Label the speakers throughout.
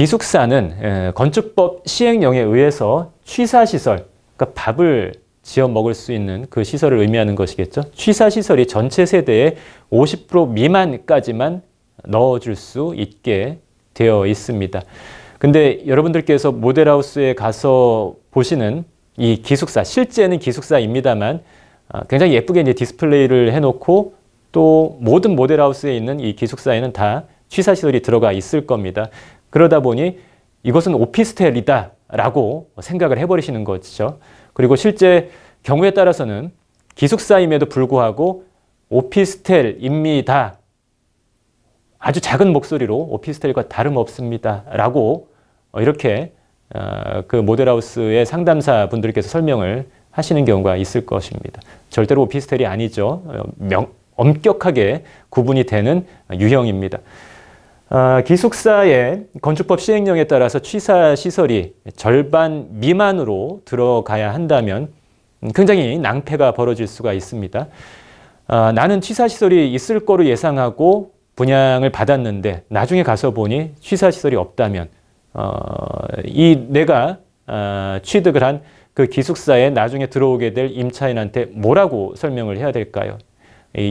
Speaker 1: 기숙사는 예, 건축법 시행령에 의해서 취사시설, 그러니까 밥을 지어 먹을 수 있는 그 시설을 의미하는 것이겠죠. 취사시설이 전체 세대의 50% 미만까지만 넣어줄 수 있게 되어 있습니다. 근데 여러분들께서 모델하우스에 가서 보시는 이 기숙사, 실제는 기숙사입니다만 아, 굉장히 예쁘게 이제 디스플레이를 해놓고 또 모든 모델하우스에 있는 이 기숙사에는 다 취사시설이 들어가 있을 겁니다. 그러다 보니 이것은 오피스텔이다 라고 생각을 해버리시는 것이죠. 그리고 실제 경우에 따라서는 기숙사임에도 불구하고 오피스텔입니다. 아주 작은 목소리로 오피스텔과 다름없습니다. 라고 어, 이렇게 어, 그 모델하우스의 상담사 분들께서 설명을 하시는 경우가 있을 것입니다. 절대로 오피스텔이 아니죠. 어, 명, 엄격하게 구분이 되는 유형입니다. 아, 기숙사의 건축법 시행령에 따라서 취사 시설이 절반 미만으로 들어가야 한다면 굉장히 낭패가 벌어질 수가 있습니다. 아, 나는 취사 시설이 있을 거로 예상하고 분양을 받았는데 나중에 가서 보니 취사 시설이 없다면 어, 이 내가 어, 취득을 한 그 기숙사에 나중에 들어오게 될 임차인한테 뭐라고 설명을 해야 될까요?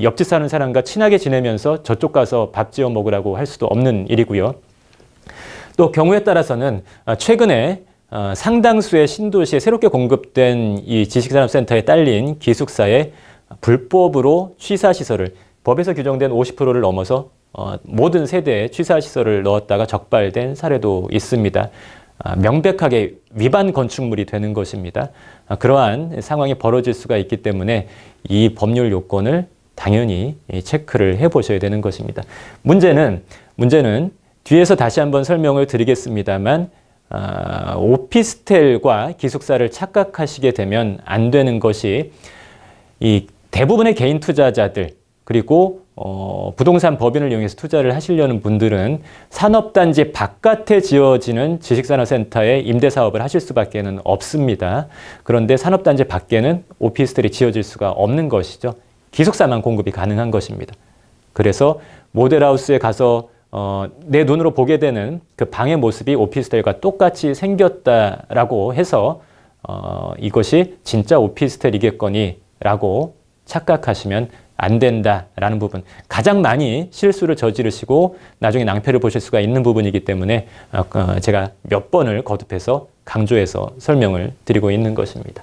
Speaker 1: 옆집 사는 사람과 친하게 지내면서 저쪽 가서 밥 지어 먹으라고 할 수도 없는 일이고요. 또 경우에 따라서는 아, 최근에 아, 상당수의 신도시에 새롭게 공급된 이 지식산업센터에 딸린 기숙사에 불법으로 취사시설을 법에서 규정된 50%를 넘어서 어, 모든 세대에 취사시설을 넣었다가 적발된 사례도 있습니다. 아, 명백하게 위반 건축물이 되는 것입니다. 그러한 상황이 벌어질 수가 있기 때문에 이 법률 요건을 당연히 예, 체크를 해보셔야 되는 것입니다. 문제는, 문제는 뒤에서 다시 한번 설명을 드리겠습니다만 아, 오피스텔과 기숙사를 착각하시게 되면 안 되는 것이 이 대부분의 개인 투자자들 그리고 어, 부동산 법인을 이용해서 투자를 하시려는 분들은 산업단지 바깥에 지어지는 지식산업센터의 임대사업을 하실 수밖에 없습니다. 그런데 산업단지 밖에는 오피스텔이 지어질 수가 없는 것이죠. 기숙사만 공급이 가능한 것입니다. 그래서 모델하우스에 가서 어, 내 눈으로 보게 되는 그 방의 모습이 오피스텔과 똑같이 생겼다라고 해서 어, 이것이 진짜 오피스텔이겠거니라고 착각하시면 안 된다라는 부분 가장 많이 실수를 저지르시고 나중에 낭패를 보실 수가 있는 부분이기 때문에 어, 그 제가 몇 번을 거듭해서 강조해서 설명을 드리고 있는 것입니다.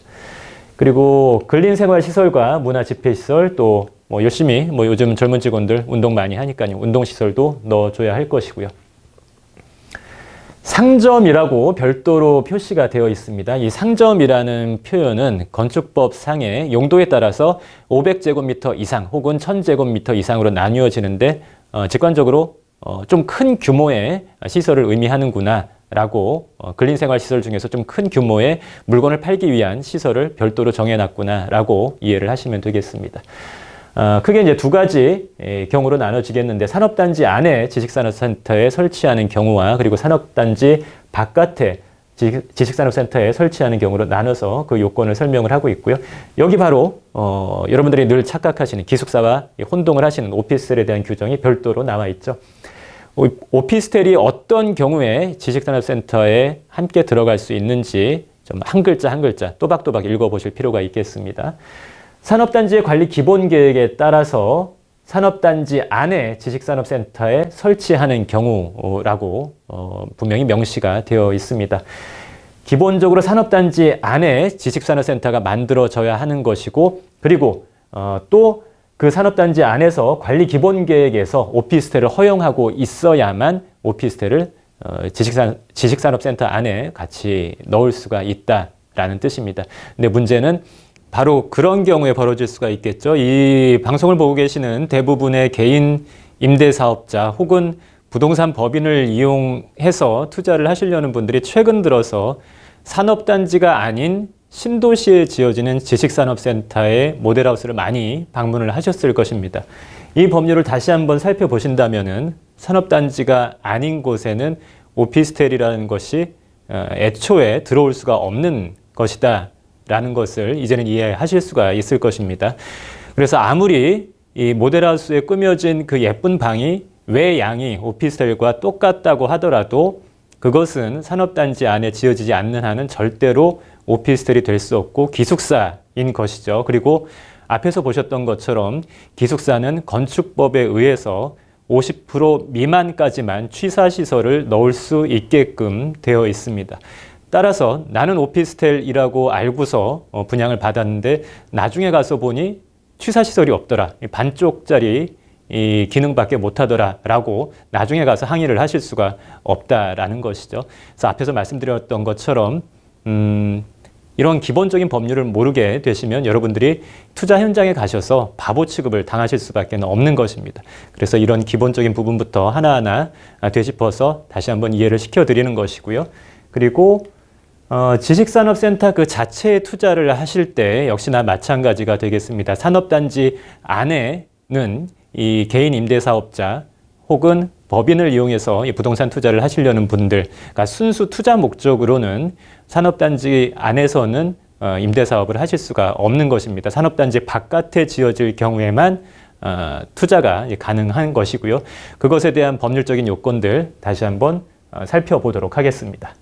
Speaker 1: 그리고 근린생활시설과 문화집회시설 또뭐 열심히 뭐 요즘 젊은 직원들 운동 많이 하니까요. 운동시설도 넣어줘야 할 것이고요. 상점이라고 별도로 표시가 되어 있습니다. 이 상점이라는 표현은 건축법 상의 용도에 따라서 500제곱미터 이상 혹은 1000제곱미터 이상으로 나뉘어지는데 어, 직관적으로 어, 좀 큰 규모의 시설을 의미하는구나 라고 어, 근린생활시설 중에서 좀 큰 규모의 물건을 팔기 위한 시설을 별도로 정해놨구나라고 이해를 하시면 되겠습니다. 어, 크게 이제 두 가지 예, 경우로 나눠지겠는데 산업단지 안에 지식산업센터에 설치하는 경우와 그리고 산업단지 바깥에 지식산업센터에 설치하는 경우로 나눠서 그 요건을 설명을 하고 있고요. 여기 바로 어, 여러분들이 늘 착각하시는 기숙사와 혼동을 하시는 오피스에 대한 규정이 별도로 나와 있죠. 오피스텔이 어떤 경우에 지식산업센터에 함께 들어갈 수 있는지 좀 한 글자 한 글자 또박또박 읽어보실 필요가 있겠습니다. 산업단지의 관리 기본 계획에 따라서 산업단지 안에 지식산업센터에 설치하는 경우라고 어, 분명히 명시가 되어 있습니다. 기본적으로 산업단지 안에 지식산업센터가 만들어져야 하는 것이고 그리고 어, 또그 산업단지 안에서 관리 기본 계획에서 오피스텔을 허용하고 있어야만 오피스텔을 어, 지식산, 지식산업센터 안에 같이 넣을 수가 있다라는 뜻입니다. 근데 문제는 바로 그런 경우에 벌어질 수가 있겠죠. 이 방송을 보고 계시는 대부분의 개인 임대사업자 혹은 부동산 법인을 이용해서 투자를 하시려는 분들이 최근 들어서 산업단지가 아닌 신도시에 지어지는 지식산업센터의 모델하우스를 많이 방문을 하셨을 것입니다. 이 법률을 다시 한번 살펴보신다면 산업단지가 아닌 곳에는 오피스텔이라는 것이 어, 애초에 들어올 수가 없는 것이다 라는 것을 이제는 이해하실 수가 있을 것입니다. 그래서 아무리 이 모델하우스에 꾸며진 그 예쁜 방이 외양이 오피스텔과 똑같다고 하더라도 그것은 산업단지 안에 지어지지 않는 한은 절대로 오피스텔이 될 수 없고 기숙사인 것이죠. 그리고 앞에서 보셨던 것처럼 기숙사는 건축법에 의해서 50% 미만까지만 취사시설을 넣을 수 있게끔 되어 있습니다. 따라서 나는 오피스텔이라고 알고서 어, 분양을 받았는데 나중에 가서 보니 취사시설이 없더라. 반쪽짜리 이 기능밖에 못하더라라고 나중에 가서 항의를 하실 수가 없다라는 것이죠. 그래서 앞에서 말씀드렸던 것처럼 음, 이런 기본적인 법률을 모르게 되시면 여러분들이 투자 현장에 가셔서 바보 취급을 당하실 수밖에 없는 것입니다. 그래서 이런 기본적인 부분부터 하나하나 되짚어서 다시 한번 이해를 시켜드리는 것이고요. 그리고 어, 지식산업센터 그 자체에 투자를 하실 때 역시나 마찬가지가 되겠습니다. 산업단지 안에는 이 개인 임대사업자 혹은 법인을 이용해서 부동산 투자를 하시려는 분들, 그러니까 순수 투자 목적으로는 산업단지 안에서는 어, 임대사업을 하실 수가 없는 것입니다. 산업단지 바깥에 지어질 경우에만 어, 투자가 가능한 것이고요. 그것에 대한 법률적인 요건들 다시 한번 어, 살펴보도록 하겠습니다.